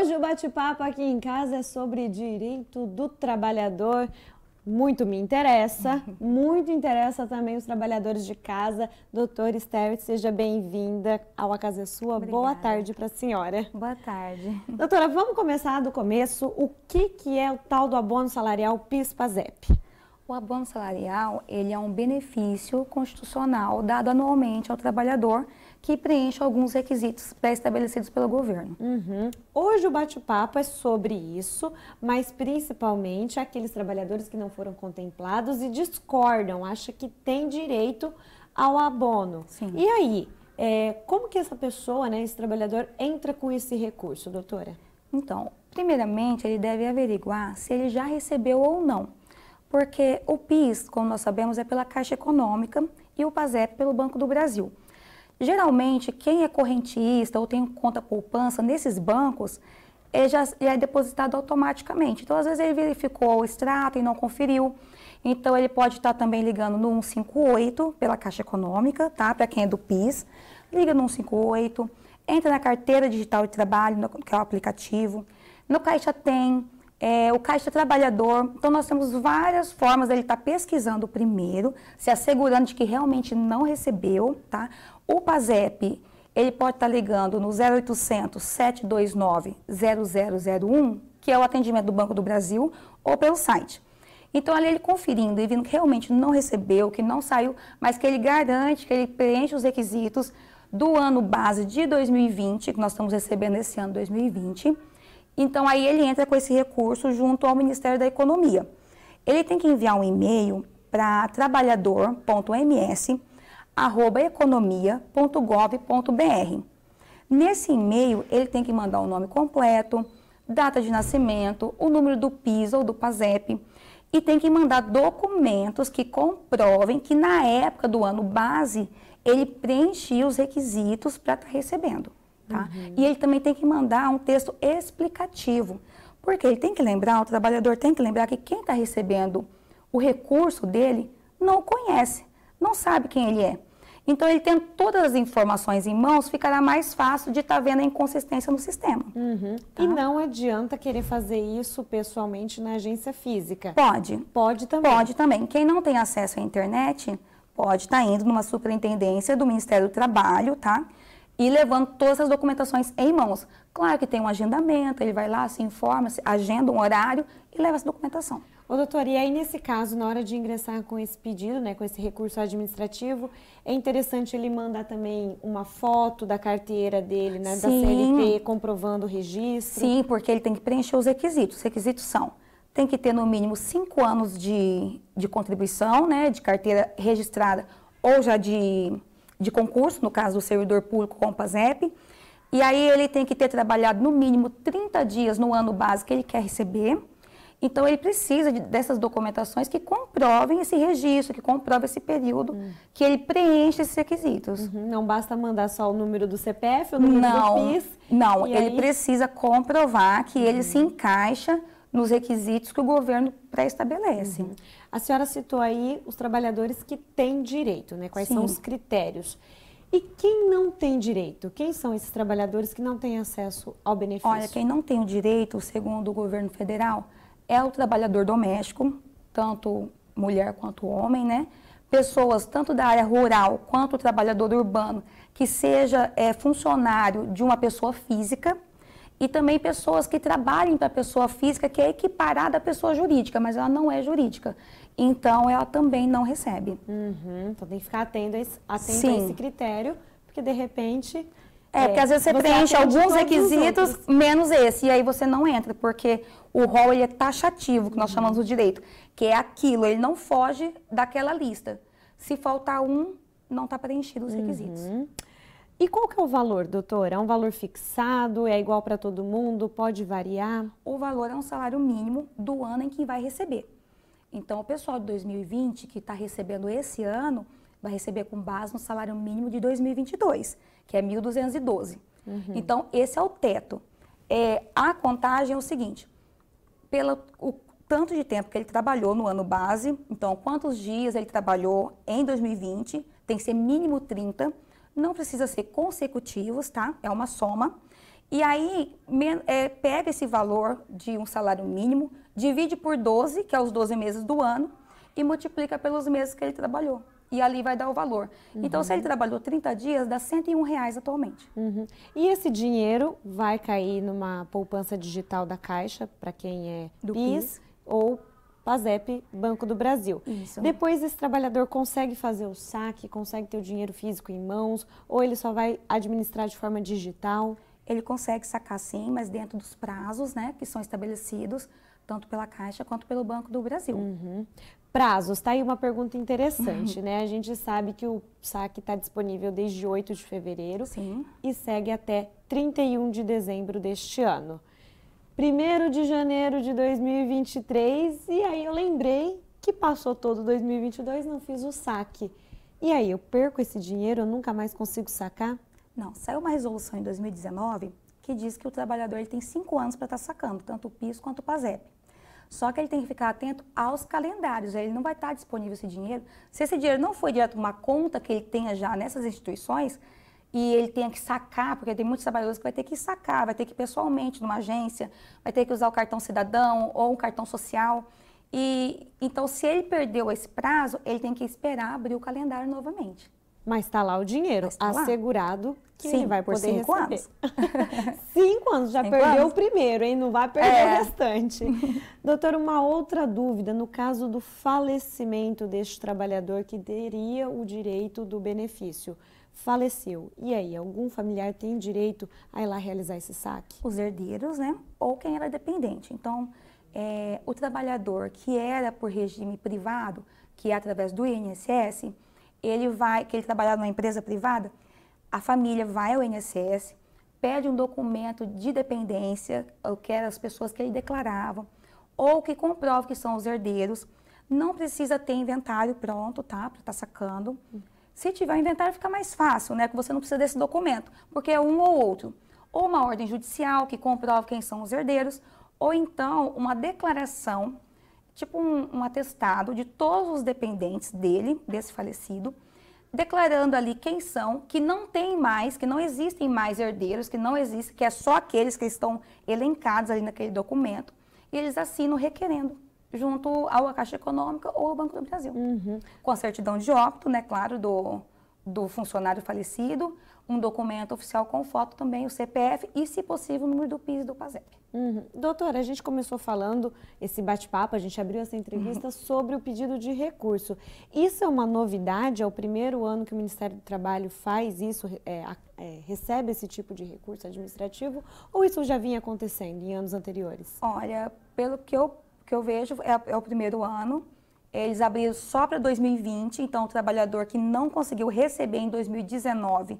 Hoje o bate-papo aqui em casa é sobre direito do trabalhador. Muito me interessa, muito interessa também os trabalhadores de casa. Doutora Esther, seja bem-vinda ao A Casa é Sua. Obrigada. Boa tarde para a senhora. Boa tarde. Doutora, vamos começar do começo. O que, que é o tal do abono salarial PIS-PASEP? O abono salarial ele é um benefício constitucional dado anualmente ao trabalhador que preenche alguns requisitos pré-estabelecidos pelo governo. Uhum. Hoje o bate-papo é sobre isso, mas principalmente aqueles trabalhadores que não foram contemplados e discordam, acha que tem direito ao abono. Sim. E aí, é, como que essa pessoa, né, esse trabalhador, entra com esse recurso, doutora? Então, primeiramente, ele deve averiguar se ele já recebeu ou não porque o PIS, como nós sabemos, é pela Caixa Econômica e o PASEP pelo Banco do Brasil. Geralmente, quem é correntista ou tem conta poupança nesses bancos, ele já, já é depositado automaticamente. Então, às vezes, ele verificou o extrato e não conferiu. Então, ele pode estar também ligando no 158 pela Caixa Econômica, tá? Para quem é do PIS, liga no 158, entra na carteira digital de trabalho, no, que é o aplicativo. No Caixa tem é, o caixa é trabalhador. Então, nós temos várias formas dele estar tá pesquisando primeiro, se assegurando de que realmente não recebeu, tá? O PASEP, ele pode estar tá ligando no 0800 729 0001, que é o atendimento do Banco do Brasil, ou pelo site. Então, ali ele conferindo e vendo que realmente não recebeu, que não saiu, mas que ele garante que ele preenche os requisitos do ano base de 2020, que nós estamos recebendo esse ano 2020, então aí ele entra com esse recurso junto ao Ministério da Economia. Ele tem que enviar um e-mail para trabalhador.ms@economia.gov.br. Nesse e-mail, ele tem que mandar o nome completo, data de nascimento, o número do PIS ou do PASEP e tem que mandar documentos que comprovem que na época do ano base ele preenchia os requisitos para estar tá recebendo. Tá? Uhum. E ele também tem que mandar um texto explicativo, porque ele tem que lembrar, o trabalhador tem que lembrar que quem está recebendo o recurso dele não conhece, não sabe quem ele é. Então, ele tendo todas as informações em mãos, ficará mais fácil de estar tá vendo a inconsistência no sistema. Uhum. Tá? E não adianta querer fazer isso pessoalmente na agência física. Pode. Pode também. Pode também. Quem não tem acesso à internet, pode estar tá indo numa superintendência do Ministério do Trabalho, tá? e levando todas as documentações em mãos. Claro que tem um agendamento, ele vai lá, se informa, se agenda um horário e leva essa documentação. Ô, doutor, e aí nesse caso, na hora de ingressar com esse pedido, né, com esse recurso administrativo, é interessante ele mandar também uma foto da carteira dele, né, Sim. da CLT, comprovando o registro? Sim, porque ele tem que preencher os requisitos. Os requisitos são, tem que ter no mínimo cinco anos de, de contribuição, né, de carteira registrada ou já de de concurso, no caso do servidor público com o PASEP, e aí ele tem que ter trabalhado no mínimo 30 dias no ano base que ele quer receber. Então ele precisa de, dessas documentações que comprovem esse registro, que comprovem esse período, hum. que ele preenche esses requisitos. Uhum. Não basta mandar só o número do CPF, o número não, do PIS. Não, ele aí... precisa comprovar que ele hum. se encaixa nos requisitos que o governo pré-estabelece. Uhum. A senhora citou aí os trabalhadores que têm direito, né? Quais Sim. são os critérios? E quem não tem direito? Quem são esses trabalhadores que não têm acesso ao benefício? Olha, quem não tem o direito, segundo o governo federal, é o trabalhador doméstico, tanto mulher quanto homem, né? Pessoas tanto da área rural quanto o trabalhador urbano que seja é, funcionário de uma pessoa física e também pessoas que trabalhem para a pessoa física, que é equiparada à pessoa jurídica, mas ela não é jurídica. Então, ela também não recebe. Uhum, então, tem que ficar atento a esse, a esse critério, porque de repente. É, é, porque às vezes você, você preenche alguns requisitos, menos esse, e aí você não entra, porque o rol ele é taxativo, que nós uhum. chamamos do direito, que é aquilo, ele não foge daquela lista. Se faltar um, não está preenchido os requisitos. Uhum. E qual que é o valor, doutora? É um valor fixado? É igual para todo mundo? Pode variar? O valor é um salário mínimo do ano em que vai receber. Então, o pessoal de 2020 que está recebendo esse ano vai receber com base no salário mínimo de 2022, que é 1.212. Uhum. Então, esse é o teto. É, a contagem é o seguinte: pelo o tanto de tempo que ele trabalhou no ano base, então quantos dias ele trabalhou em 2020, tem que ser mínimo 30 não precisa ser consecutivos, tá? É uma soma. E aí, é, pega esse valor de um salário mínimo, divide por 12, que é os 12 meses do ano, e multiplica pelos meses que ele trabalhou. E ali vai dar o valor. Uhum. Então, se ele uhum. trabalhou 30 dias, dá 101 reais atualmente. Uhum. E esse dinheiro vai cair numa poupança digital da Caixa, para quem é Do PIS, PIS. ou PASEP, Banco do Brasil. Isso. Depois esse trabalhador consegue fazer o saque, consegue ter o dinheiro físico em mãos, ou ele só vai administrar de forma digital? Ele consegue sacar sim, mas dentro dos prazos né, que são estabelecidos, tanto pela Caixa quanto pelo Banco do Brasil. Uhum. Prazos, tá aí uma pergunta interessante, uhum. né? A gente sabe que o saque está disponível desde 8 de fevereiro Sim. e segue até 31 de dezembro deste ano. 1 de janeiro de 2023 e aí eu lembrei que passou todo 2022 não fiz o saque. E aí eu perco esse dinheiro, eu nunca mais consigo sacar? Não, saiu uma resolução em 2019 que diz que o trabalhador ele tem cinco anos para estar tá sacando, tanto o PIS quanto o PASEP. Só que ele tem que ficar atento aos calendários, ele não vai estar tá disponível esse dinheiro. Se esse dinheiro não foi direto uma conta que ele tenha já nessas instituições, e ele tenha que sacar, porque tem muitos trabalhadores que vai ter que sacar, vai ter que ir pessoalmente numa agência, vai ter que usar o cartão cidadão ou o cartão social. E então, se ele perdeu esse prazo, ele tem que esperar abrir o calendário novamente. Mas está lá o dinheiro tá assegurado lá. que Sim, ele vai poder cinco receber. Anos. cinco anos, já cinco perdeu anos. o primeiro, hein? Não vai perder é. o restante. Doutor, uma outra dúvida. No caso do falecimento deste trabalhador que teria o direito do benefício, faleceu. E aí, algum familiar tem direito a ir lá realizar esse saque? Os herdeiros, né? Ou quem era dependente. Então, é, o trabalhador que era por regime privado, que é através do INSS, ele vai, que ele trabalhava numa empresa privada, a família vai ao INSS, pede um documento de dependência, que eram as pessoas que ele declarava, ou que comprova que são os herdeiros. Não precisa ter inventário pronto, tá? Para estar tá sacando. Uhum se tiver inventário, fica mais fácil, né? Que você não precisa desse documento, porque é um ou outro. Ou uma ordem judicial que comprova quem são os herdeiros, ou então uma declaração, tipo um, um atestado de todos os dependentes dele, desse falecido, declarando ali quem são, que não tem mais, que não existem mais herdeiros, que não existe, que é só aqueles que estão elencados ali naquele documento, e eles assinam requerendo junto à Caixa Econômica ou ao Banco do Brasil. Uhum. Com a certidão de óbito, né, claro, do, do funcionário falecido, um documento oficial com foto também, o CPF e, se possível, o número do PIS e do PASEP. Uhum. Doutora, a gente começou falando esse bate-papo, a gente abriu essa entrevista uhum. sobre o pedido de recurso. Isso é uma novidade? É o primeiro ano que o Ministério do Trabalho faz isso, é, é, recebe esse tipo de recurso administrativo? Ou isso já vinha acontecendo em anos anteriores? Olha, pelo que eu que eu vejo é, é o primeiro ano. Eles abriram só para 2020, então o trabalhador que não conseguiu receber em 2019,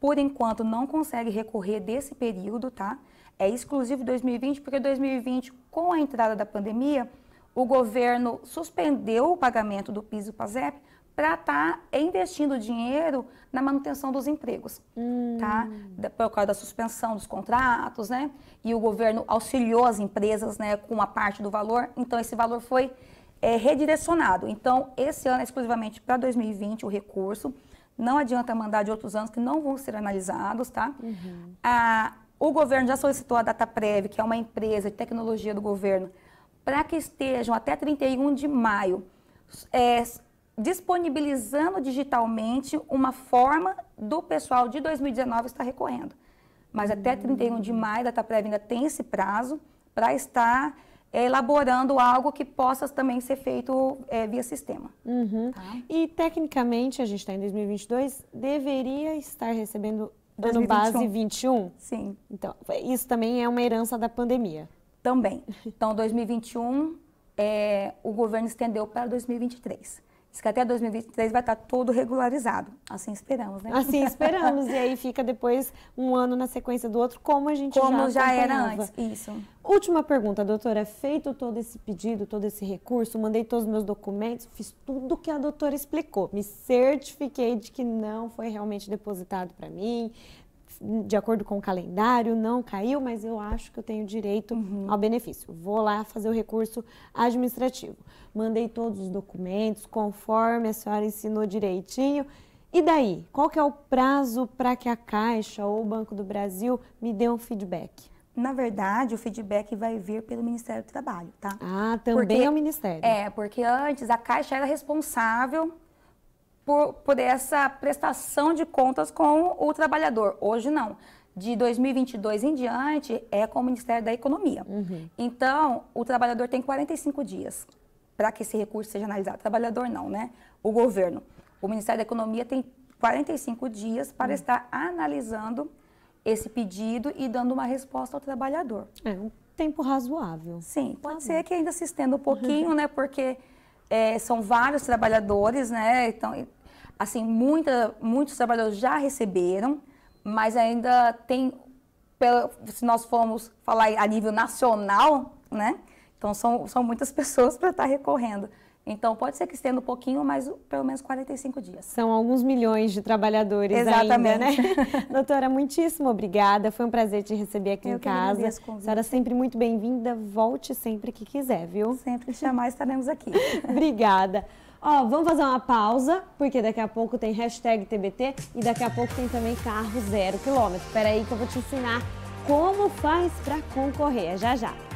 por enquanto não consegue recorrer desse período, tá? É exclusivo 2020, porque 2020, com a entrada da pandemia, o governo suspendeu o pagamento do piso PASEP para estar tá investindo dinheiro na manutenção dos empregos, hum. tá? Por causa da suspensão dos contratos, né? E o governo auxiliou as empresas, né, com uma parte do valor. Então esse valor foi é, redirecionado. Então esse ano é exclusivamente para 2020 o recurso. Não adianta mandar de outros anos que não vão ser analisados, tá? Uhum. o governo já solicitou a DataPrev, que é uma empresa de tecnologia do governo, para que estejam até 31 de maio é, disponibilizando digitalmente uma forma do pessoal de 2019 estar recorrendo. Mas até 31 hum. de maio, a prévia ainda tem esse prazo para estar eh, elaborando algo que possa também ser feito é, via sistema. Uhum. Tá? E tecnicamente, a gente está em 2022, deveria estar recebendo no ano base 21? Sim. Então, isso também é uma herança da pandemia. Também. Então, 2021, é, eh, o governo estendeu para 2023. Diz que até 2023 vai estar tá tudo regularizado. Assim esperamos, né? Assim esperamos. e aí fica depois um ano na sequência do outro, como a gente como já já era antes. Isso. Última pergunta, doutora. É feito todo esse pedido, todo esse recurso, mandei todos os meus documentos, fiz tudo que a doutora explicou. Me certifiquei de que não foi realmente depositado para mim, de acordo com o calendário, não caiu, mas eu acho que eu tenho direito uhum. ao benefício. Vou lá fazer o recurso administrativo. Mandei todos os documentos conforme a senhora ensinou direitinho. E daí? Qual que é o prazo para que a Caixa ou o Banco do Brasil me dê um feedback? Na verdade, o feedback vai vir pelo Ministério do Trabalho, tá? Ah, também porque, é o Ministério. É, porque antes a Caixa era responsável por, por essa prestação de contas com o trabalhador. Hoje não. De 2022 em diante é com o Ministério da Economia. Uhum. Então, o trabalhador tem 45 dias para que esse recurso seja analisado. Trabalhador não, né? O governo. O Ministério da Economia tem 45 dias para uhum. estar analisando esse pedido e dando uma resposta ao trabalhador. É um tempo razoável. Sim, pode tá ser que ainda se estenda um pouquinho, uhum. né? Porque é, são vários trabalhadores, né? Então, assim, muita, muitos trabalhadores já receberam, mas ainda tem, se nós formos falar a nível nacional, né? Então, são, são muitas pessoas para estar tá recorrendo. Então, pode ser que estenda um pouquinho, mas pelo menos 45 dias. São alguns milhões de trabalhadores Exatamente. ainda, né? Doutora, muitíssimo obrigada. Foi um prazer te receber aqui Eu em casa. A senhora sempre muito bem-vinda. Volte sempre que quiser, viu? Sempre que chamar, estaremos aqui. obrigada. Ó, vamos fazer uma pausa, porque daqui a pouco tem hashtag TBT e daqui a pouco tem também carro zero quilômetro. Espera aí que eu vou te ensinar como faz para concorrer. É já, já.